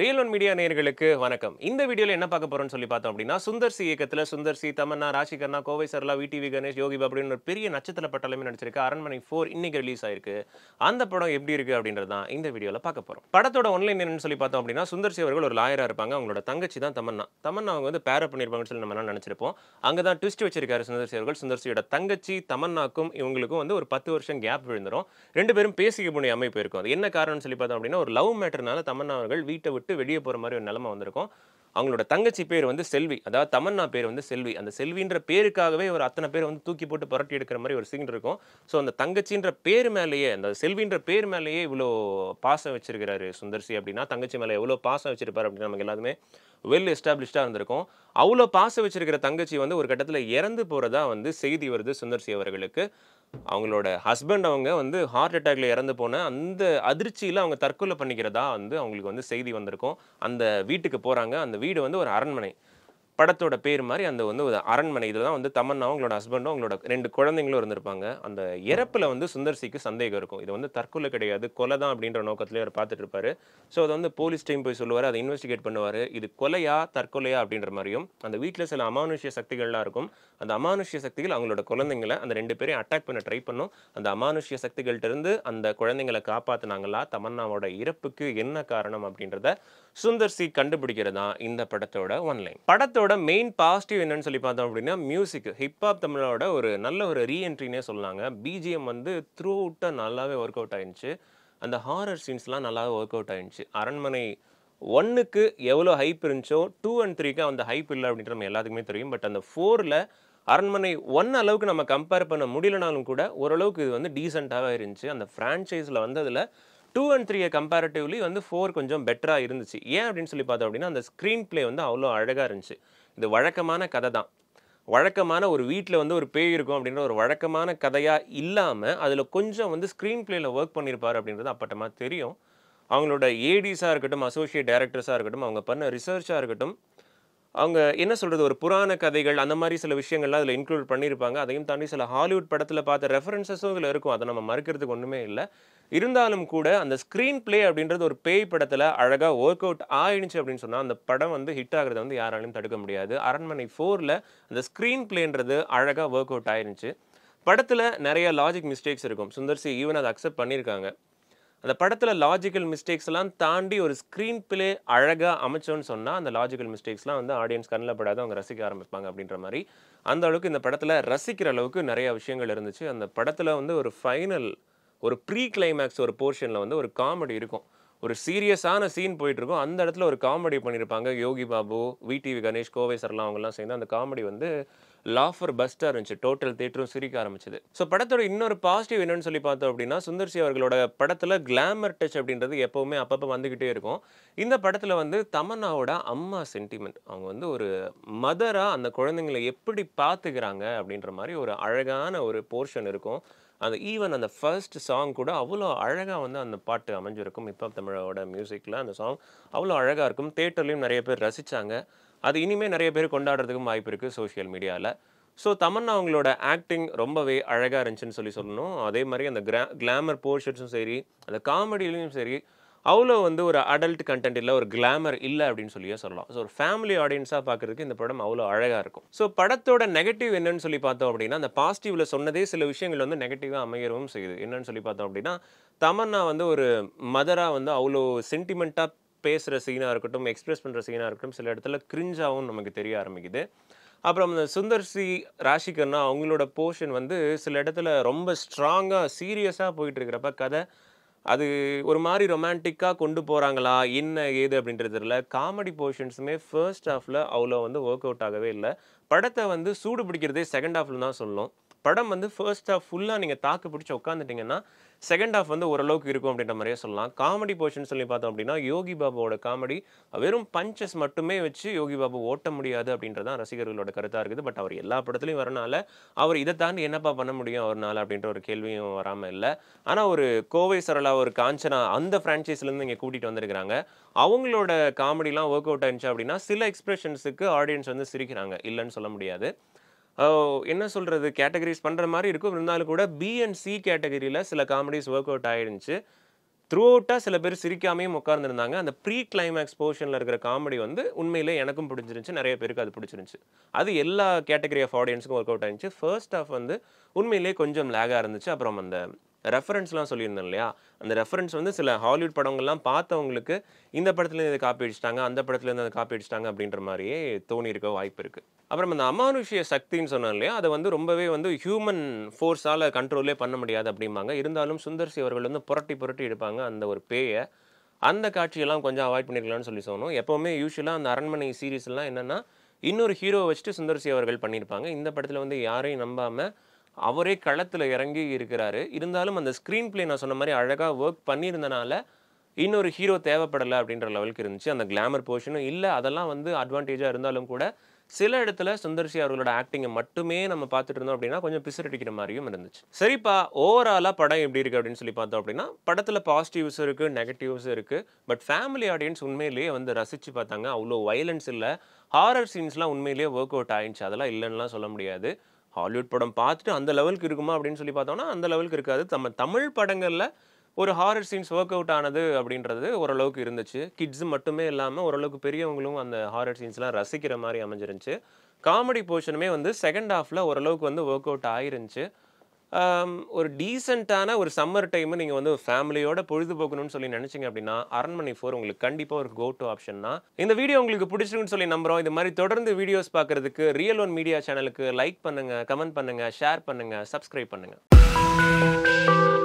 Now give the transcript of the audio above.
real one media நேர்களுக்கு வணக்கம் இந்த வீடியோவில் என்ன பார்க்க போகிறோம்னு சொல்லி பார்த்தோம் அப்படின்னா சுந்தர் இயக்கத்தில் சுந்தர் சி தமன்னா ராஷி கோவை சர்லா விடிவி கணேஷ் யோகி அப்படின்னு ஒரு பெரிய நட்சத்திர பட்டாலுமே நடிச்சிருக்கு அரண்மனை ஃபோர் இன்னைக்கு ரிலீஸ் ஆயிருக்கு அந்த படம் எப்படி இருக்கு அப்படின்றது இந்த வீடியோவில் பார்க்க போகிறோம் படத்தோட ஒன்லைன் என்னன்னு சொல்லி பார்த்தோம் அப்படின்னா சுந்தர் அவர்கள் ஒரு லாயராக இருப்பாங்க அவங்களோட தங்கச்சி தான் தமன்னா தமன்னா அவங்க வந்து பேர பண்ணியிருப்பாங்கன்னு சொல்லி நம்ம நினச்சிருப்போம் அங்கே தான் ட்விஸ்ட் வச்சிருக்காரு சுந்தர்சி அவர்கள் சுந்தர்சியோட தங்கச்சி தமன்னாக்கும் இவங்களுக்கும் வந்து ஒரு பத்து வருஷம் கேப் விழுந்துடும் ரெண்டு பேரும் பேசிக்க முடிய அமைப்பு இருக்கும் அது என்ன காரணம்னு சொல்லி பார்த்தோம் அப்படின்னா ஒரு லவ் மேட்டர்னால தமன்னா அவர்கள் வீட்டை விட்டு வெளியே போகிற மாதிரி ஒரு நிலமை வந்திருக்கும் அவங்களோட தங்கச்சி பேர் வந்து செல்வி அதாவது தமன்னா பேர் வந்து செல்வி அந்த செல்வின்ற பேருக்காகவே ஒரு அத்தனை பேர் வந்து தூக்கி போட்டு புரட்டி எடுக்கிற மாதிரி ஒரு சீன் இருக்கும் ஸோ அந்த தங்கச்சின்ற பேர் மேலேயே அந்த செல்வின்ற பேர் மேலேயே இவ்வளோ பாசம் வச்சிருக்கிறாரு சுந்தர்சி அப்படின்னா தங்கச்சி மேலே எவ்வளோ பாசம் வச்சிருப்பார் அப்படின்னு நமக்கு எல்லாருமே வெல் எஸ்டாப்ளிஷ்டாக இருந்திருக்கும் அவ்வளோ பாச வச்சிருக்கிற தங்கச்சி வந்து ஒரு கட்டத்தில் இறந்து போகிறதா வந்து செய்தி வருது சுந்தர்சி அவர்களுக்கு அவங்களோட ஹஸ்பண்ட் அவங்க வந்து ஹார்ட் அட்டாக்ல இறந்து போன அந்த அதிர்ச்சியில் அவங்க தற்கொலை பண்ணிக்கிறதா வந்து அவங்களுக்கு வந்து செய்தி வந்திருக்கும் அந்த வீட்டுக்கு போகிறாங்க அந்த வீடு வந்து ஒரு அரண்மனை படத்தோட பேர் மாதிரி அந்த வந்து ஒரு அரண்மனை இதில் தான் வந்து தமன்னா அவங்களோட ஹஸ்பண்டும் அவங்களோட ரெண்டு குழந்தைங்களும் இருந்திருப்பாங்க அந்த இறப்பில் வந்து சுந்தர்சிக்கு சந்தேகம் இருக்கும் இது வந்து தற்கொலை கிடையாது கொலை தான் அப்படின்ற நோக்கத்திலே அவர் பார்த்துட்டு இருப்பாரு ஸோ அதை வந்து போலீஸ் டைம் போய் சொல்லுவார் அதை இன்வெஸ்டிகேட் பண்ணுவார் இது கொலையா தற்கொலையா அப்படின்ற மாதிரியும் அந்த வீட்டில் சில அமானுஷ்ய சக்திகள்லாம் இருக்கும் அந்த அமானுஷ்ய சக்திகள் அவங்களோட குழந்தைங்களை அந்த ரெண்டு பேரையும் அட்டாக் பண்ண ட்ரை பண்ணும் அந்த அமானுஷ்ய சக்திகள்கிட்டருந்து அந்த குழந்தைங்களை காப்பாற்றினாங்களா தமன்னாவோட இறப்புக்கு என்ன காரணம் அப்படின்றத சுந்தர்சி கண்டுபிடிக்கிறதா இந்த படத்தோட ஒன்லைன் படத்தோட படத்தோட மெயின் பாசிட்டிவ் என்னன்னு சொல்லி பார்த்தோம் அப்படின்னா மியூசிக் ஹிப்ஹாப் தமிழோட ஒரு நல்ல ஒரு ரீஎன்ட்ரினே சொன்னாங்க பிஜிஎம் வந்து த்ரூ அவுட்டாக நல்லாவே ஒர்க் அவுட் ஆயிடுச்சு அந்த ஹாரர் சீன்ஸ்லாம் நல்லாவே ஒர்க் அவுட் ஆயிடுச்சு அரண்மனை ஒன்றுக்கு எவ்வளோ ஹைப் இருந்துச்சோ டூ அண்ட் த்ரீக்கு அந்த ஹைப் இல்லை அப்படின்ற நம்ம எல்லாத்துக்குமே தெரியும் பட் அந்த ஃபோரில் அரண்மனை ஒன் அளவுக்கு நம்ம கம்பேர் பண்ண முடியலனாலும் கூட ஓரளவுக்கு இது வந்து டீசெண்டாகவே இருந்துச்சு அந்த ஃப்ரான்ச்சைஸில் வந்து அதில் டூ அண்ட் த்ரீயை கம்பேரிட்டிவ்லி வந்து ஃபோர் கொஞ்சம் பெட்டராக இருந்துச்சு ஏன் அப்படின்னு சொல்லி பார்த்தோம் அப்படின்னா அந்த ஸ்க்ரீன் பிளே வந்து அவ்வளோ அழகாக இருந்துச்சு இது வழக்கமான கதை தான் வழக்கமான ஒரு வீட்டில் வந்து ஒரு பேய் இருக்கும் அப்படின்ற ஒரு வழக்கமான கதையாக இல்லாமல் அதில் கொஞ்சம் வந்து ஸ்க்ரீன் பிளேயில் ஒர்க் பண்ணியிருப்பார் அப்படின்றது அப்பட்டமாக தெரியும் அவங்களோட ஏடிஸாக இருக்கட்டும் அசோசியேட் டேரக்டர்ஸாக இருக்கட்டும் அவங்க பண்ண ரிசர்ச்சாக இருக்கட்டும் அவங்க என்ன சொல்கிறது ஒரு புராண கதைகள் அந்த மாதிரி சில விஷயங்கள்லாம் அதில் இன்க்ளூட் பண்ணியிருப்பாங்க அதையும் தாண்டி சில ஹாலிவுட் படத்தில் பார்த்த ரெஃபரன்சஸும் இதில் இருக்கும் அதை நம்ம மறுக்கிறதுக்கு ஒன்றுமே இல்லை இருந்தாலும் கூட அந்த ஸ்க்ரீன் பிளே அப்படின்றது ஒரு பேய் படத்தில் அழகாக ஒர்க் அவுட் ஆயிடுச்சு அப்படின்னு சொன்னால் அந்த படம் வந்து ஹிட் ஆகிறத வந்து யாராலையும் தடுக்க முடியாது அரண்மனை ஃபோரில் அந்த ஸ்க்ரீன் பிளேன்றது அழகாக ஒர்க் அவுட் ஆயிருந்துச்சு படத்தில் நிறைய லாஜிக் மிஸ்டேக்ஸ் இருக்கும் சுந்தர் சி ஈவன் அதை அக்செப்ட் பண்ணியிருக்காங்க அந்த படத்தில் லாஜிக்கல் மிஸ்டேக்ஸ்லாம் தாண்டி ஒரு ஸ்க்ரீன் பிளே அழகாக அமைச்சோன்னு சொன்னால் அந்த லாஜிக்கல் மிஸ்டேக்ஸ்லாம் வந்து ஆடியன்ஸ் கண்ணில் படாத அவங்க ரசிக்க ஆரம்பிப்பாங்க அப்படின்ற மாதிரி அந்த அளவுக்கு இந்த படத்தில் ரசிக்கிற அளவுக்கு நிறைய விஷயங்கள் இருந்துச்சு அந்த படத்தில் வந்து ஒரு ஃபைனல் ஒரு ப்ரீ கிளைமேக்ஸ் ஒரு போர்ஷனில் வந்து ஒரு காமெடி இருக்கும் ஒரு சீரியஸான சீன் போயிட்டுருக்கும் அந்த இடத்துல ஒரு காமெடி பண்ணியிருப்பாங்க யோகி பாபு டிவி கணேஷ் கோவை சர்லாம் அவங்கெல்லாம் சேர்ந்து அந்த காமெடி வந்து லாஃபர் பஸ்ட்டாக இருந்துச்சு டோட்டல் தேட்டரும் சிரிக்க ஆரம்பிச்சது ஸோ படத்தோட இன்னொரு பாசிட்டிவ் என்னன்னு சொல்லி பார்த்தோம் அப்படின்னா சுந்தர்சி அவர்களோட படத்தில் கிளாமர் டச் அப்படின்றது எப்போவுமே அப்பப்போ வந்துக்கிட்டே இருக்கும் இந்த படத்தில் வந்து தமன்னாவோட அம்மா சென்டிமெண்ட் அவங்க வந்து ஒரு மதராக அந்த குழந்தைங்களை எப்படி பார்த்துக்கிறாங்க அப்படின்ற மாதிரி ஒரு அழகான ஒரு போர்ஷன் இருக்கும் அந்த ஈவன் அந்த ஃபர்ஸ்ட் சாங் கூட அவ்வளோ அழகாக வந்து அந்த பாட்டு அமைஞ்சிருக்கும் இப்போ தமிழோட மியூசிக்கில் அந்த சாங் அவ்வளோ அழகாக இருக்கும் தேட்டர்லேயும் நிறைய பேர் ரசித்தாங்க அது இனிமேல் நிறைய பேர் கொண்டாடுறதுக்கும் வாய்ப்பு இருக்குது சோஷியல் மீடியாவில் ஸோ தமன்னா அவங்களோட ஆக்டிங் ரொம்பவே அழகாக இருந்துச்சுன்னு சொல்லி சொல்லணும் அதே மாதிரி அந்த கிரா கிளாமர் போர்ஷன்ஸும் சரி அந்த காமெடியிலையும் சரி அவ்வளோ வந்து ஒரு அடல்ட் கண்டென்ட் இல்லை ஒரு கிளாமர் இல்லை அப்படின்னு சொல்லியே சொல்லலாம் ஸோ ஒரு ஃபேமிலி ஆடியன்ஸாக பார்க்குறதுக்கு இந்த படம் அவ்வளோ அழகாக இருக்கும் ஸோ படத்தோட நெகட்டிவ் என்னன்னு சொல்லி பார்த்தோம் அப்படின்னா அந்த பாசிட்டிவில் சொன்னதே சில விஷயங்கள் வந்து நெகட்டிவாக அமையவும் செய்யுது என்னன்னு சொல்லி பார்த்தோம் அப்படின்னா தமன்னா வந்து ஒரு மதராக வந்து அவ்வளோ சென்டிமெண்ட்டாக பேசுகிற சீனாக இருக்கட்டும் எக்ஸ்பிரஸ் பண்ணுற சீனாக இருக்கட்டும் சில இடத்துல கிரிஞ்சாகவும் நமக்கு தெரிய ஆரம்பிக்குது அப்புறம் அந்த சுந்தர்சி சி ராஷிகர்னா அவங்களோட போர்ஷன் வந்து சில இடத்துல ரொம்ப ஸ்ட்ராங்காக சீரியஸாக போயிட்டுருக்கிறப்ப கதை அது ஒரு மாதிரி ரொமான்டிக்காக கொண்டு போகிறாங்களா என்ன ஏது அப்படின்றது இல்லை காமெடி போர்ஷன்ஸுமே ஃபர்ஸ்ட் ஹாஃபில் அவ்வளோ வந்து ஒர்க் அவுட் ஆகவே இல்லை படத்தை வந்து சூடு பிடிக்கிறதே செகண்ட் ஹாஃபில் தான் சொல்லும் படம் வந்து ஃபர்ஸ்ட் ஹாஃப் ஃபுல்லாக நீங்கள் தாக்கு பிடிச்சி உட்காந்துட்டிங்கன்னா செகண்ட் ஹாஃப் வந்து ஓரளவுக்கு இருக்கும் அப்படின்ற மாதிரியே சொல்லலாம் காமெடி போர்ஷன் சொல்லி பார்த்தோம் அப்படின்னா யோகி பாபுவோட காமெடி வெறும் பஞ்சஸ் மட்டுமே வச்சு யோகி பாபு ஓட்ட முடியாது அப்படின்றதான் ரசிகர்களோட கருத்தாக இருக்குது பட் அவர் எல்லா படத்துலையும் வரனால அவர் இதை தாண்டி என்னப்பா பண்ண முடியும் அவர்னால அப்படின்ற ஒரு கேள்வியும் வராமல் இல்லை ஆனால் ஒரு கோவை சரளா ஒரு காஞ்சனா அந்த ஃப்ரான்ச்சைஸ்லேருந்து இங்கே கூட்டிகிட்டு வந்திருக்கிறாங்க அவங்களோட காமெடிலாம் ஒர்க் அவுட் ஆயிடுச்சு அப்படின்னா சில எக்ஸ்பிரஷன்ஸுக்கு ஆடியன்ஸ் வந்து சிரிக்கிறாங்க இல்லைன்னு சொல்ல முடியாது என்ன சொல்கிறது கேட்டகரிஸ் பண்ணுற மாதிரி இருக்கும் இருந்தாலும் கூட பி அண்ட் சி கேட்டகரியில் சில காமெடிஸ் ஒர்க் அவுட் ஆகிருந்துச்சு த்ரூ அவுட்டாக சில பேர் சிரிக்காமையும் உட்கார்ந்துருந்தாங்க அந்த ப்ரீ கிளைமேக்ஸ் போர்ஷனில் இருக்கிற காமெடி வந்து உண்மையிலே எனக்கும் பிடிச்சிருந்துச்சு நிறைய பேருக்கு அது பிடிச்சிருந்துச்சு அது எல்லா கேட்டகரி ஆஃப் ஆடியன்ஸுக்கும் ஒர்க் அவுட் ஆயிருந்துச்சு ஃபர்ஸ்ட் ஆஃப் வந்து உண்மையிலே கொஞ்சம் லேகாக இருந்துச்சு அப்புறம் அந்த ரெஃபரன்ஸ்லாம் சொல்லியிருந்தோம் இல்லையா அந்த ரெஃபரன்ஸ் வந்து சில ஹாலிவுட் படங்கள்லாம் பார்த்தவங்களுக்கு இந்த படத்துலேருந்து இதை காப்பி அடிச்சிட்டாங்க அந்த படத்துலேருந்து அதை காப்பி அடிச்சிட்டாங்க அப்படின்ற மாதிரியே தோணி இருக்க வாய்ப்பு இருக்குது அப்புறம் அந்த அமானுஷ்ய சக்தின்னு சொன்னோம் இல்லையா அதை வந்து ரொம்பவே வந்து ஹியூமன் ஃபோர்ஸால் கண்ட்ரோலே பண்ண முடியாது அப்படிம்பாங்க இருந்தாலும் சுந்தர்சி அவர்கள் வந்து புரட்டி புரட்டி எடுப்பாங்க அந்த ஒரு பேயை அந்த காட்சியெல்லாம் கொஞ்சம் அவாய்ட் பண்ணிருக்கலாம்னு சொல்லி சொன்னோம் எப்போவுமே யூஸ்வலாக அந்த அரண்மனை சீரீஸ்லாம் என்னென்னா இன்னொரு ஹீரோ வச்சுட்டு சுந்தர்சி அவர்கள் பண்ணியிருப்பாங்க இந்த படத்தில் வந்து யாரையும் நம்பாமல் அவரே களத்தில் இறங்கி இருக்கிறாரு இருந்தாலும் அந்த ஸ்க்ரீன் பிளே நான் சொன்ன மாதிரி அழகாக ஒர்க் பண்ணியிருந்தனால இன்னொரு ஹீரோ தேவைப்படலை அப்படின்ற லெவலுக்கு இருந்துச்சு அந்த கிளாமர் போர்ஷனும் இல்லை அதெல்லாம் வந்து அட்வான்டேஜாக இருந்தாலும் கூட சில இடத்துல சுந்தர்சி அவர்களோட ஆக்டிங்கை மட்டுமே நம்ம பார்த்துட்டு இருந்தோம் அப்படின்னா கொஞ்சம் பிசரடிக்கிற மாதிரியும் இருந்துச்சு சரிப்பா ஓவராலாக படம் எப்படி இருக்குது அப்படின்னு சொல்லி பார்த்தோம் அப்படின்னா படத்தில் பாசிட்டிவ்ஸ் இருக்குது நெகட்டிவ்ஸ் இருக்குது பட் ஃபேமிலி ஆடியன்ஸ் உண்மையிலேயே வந்து ரசித்து பார்த்தாங்க அவ்வளோ வயலன்ஸ் இல்லை ஹாரர் சீன்ஸ்லாம் உண்மையிலேயே ஒர்க் அவுட் ஆயிடுச்சு அதெல்லாம் இல்லைன்னுலாம் சொல்ல முடியாது ஹாலிவுட் படம் பார்த்துட்டு அந்த லெவலுக்கு இருக்குமா அப்படின்னு சொல்லி பார்த்தோம்னா அந்த லெவலுக்கு இருக்காது நம்ம தமிழ் படங்களில் ஒரு ஹாரர் சீன்ஸ் ஒர்க் அவுட் ஆனது அப்படின்றது ஓரளவுக்கு இருந்துச்சு கிட்ஸு மட்டுமே இல்லாமல் ஓரளவுக்கு பெரியவங்களும் அந்த ஹாரர் சீன்ஸ்லாம் ரசிக்கிற மாதிரி அமைஞ்சிருந்துச்சு காமெடி போர்ஷனுமே வந்து செகண்ட் ஹாஃபில் ஓரளவுக்கு வந்து ஒர்க் அவுட் ஆயிருந்துச்சு ஒரு டீசெண்டான ஒரு சம்மர் டைமு நீங்கள் வந்து ஃபேமிலியோட பொழுதுபோக்கணும்னு சொல்லி நினச்சிங்க அப்படின்னா அரண்மனை ஃபோர் உங்களுக்கு கண்டிப்பாக ஒரு கோ டு ஆப்ஷன் தான் இந்த வீடியோ உங்களுக்கு பிடிச்சிருக்குன்னு சொல்லி நம்புகிறோம் இது மாதிரி தொடர்ந்து வீடியோஸ் பார்க்குறதுக்கு ரியல் ஒன் மீடியா சேனலுக்கு லைக் பண்ணுங்கள் கமெண்ட் பண்ணுங்கள் ஷேர் பண்ணுங்கள் சப்ஸ்கிரைப் பண்ணுங்கள்